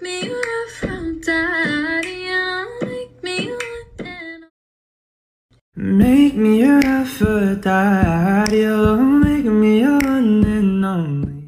me make me up and Make me your aphrodite, make me your one and only